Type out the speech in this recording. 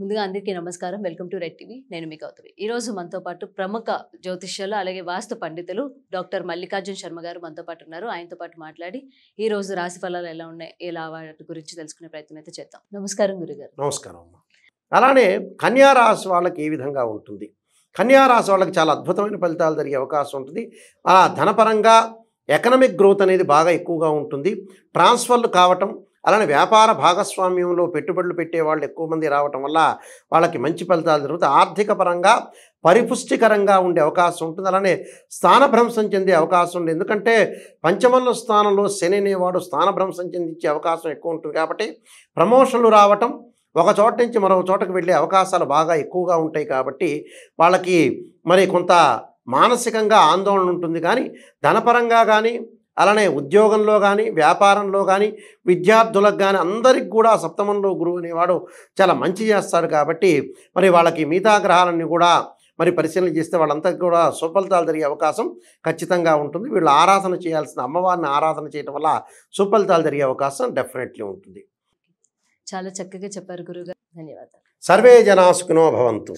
ముందుగా అందరికీ నమస్కారం వెల్కమ్ టు రెడ్ టీవీ నేను మీ గౌతమి ఈరోజు మనతో పాటు ప్రముఖ జ్యోతిష్యాలు అలాగే వాస్తు పండితులు డాక్టర్ మల్లికార్జున్ శర్మ గారు మనతో పాటు ఉన్నారు ఆయనతో పాటు మాట్లాడి ఈ రోజు రాశి ఫలాలు ఎలా ఉన్నాయి ఎలా వాటి గురించి తెలుసుకునే ప్రయత్నం అయితే చేద్దాం నమస్కారం గురుగారు నమస్కారం అమ్మ అలానే కన్యా రాశి వాళ్ళకి ఏ విధంగా ఉంటుంది కన్యా రాశి వాళ్ళకి చాలా అద్భుతమైన ఫలితాలు జరిగే అవకాశం ఉంటుంది ఆ ధనపరంగా ఎకనమిక్ గ్రోత్ అనేది బాగా ఎక్కువగా ఉంటుంది ట్రాన్స్ఫర్లు కావటం అలానే వ్యాపార భాగస్వామ్యంలో పెట్టుబడులు పెట్టే వాళ్ళు ఎక్కువ మంది రావటం వల్ల వాళ్ళకి మంచి ఫలితాలు జరుగుతాయి ఆర్థిక పరంగా పరిపుష్టికరంగా ఉండే అవకాశం ఉంటుంది అలానే స్థానభ్రంశం చెందే అవకాశం ఉంది ఎందుకంటే పంచమల్ల స్థానంలో శని అనేవాడు స్థానభ్రంశం చెందించే అవకాశం ఎక్కువ ఉంటుంది కాబట్టి ప్రమోషన్లు రావటం ఒక చోట నుంచి మరో చోటకు వెళ్ళే అవకాశాలు బాగా ఎక్కువగా ఉంటాయి కాబట్టి వాళ్ళకి మరి కొంత మానసికంగా ఆందోళన ఉంటుంది కానీ ధనపరంగా కానీ అలానే ఉద్యోగంలో కానీ వ్యాపారంలో కానీ విద్యార్థులకు కానీ అందరికి కూడా సప్తమంలో గురువు అనేవాడు చాలా మంచి చేస్తాడు కాబట్టి మరి వాళ్ళకి మిగతా గ్రహాలన్నీ కూడా మరి పరిశీలన చేస్తే వాళ్ళంతా కూడా సుఫలితాలు జరిగే అవకాశం ఖచ్చితంగా ఉంటుంది వీళ్ళు ఆరాధన చేయాల్సిన అమ్మవారిని ఆరాధన చేయడం వల్ల సుఫలితాలు జరిగే అవకాశం డెఫినెట్లీ ఉంటుంది చాలా చక్కగా చెప్పారు గురుగారు ధన్యవాదాలు సర్వే జనాసుకునో భవంతు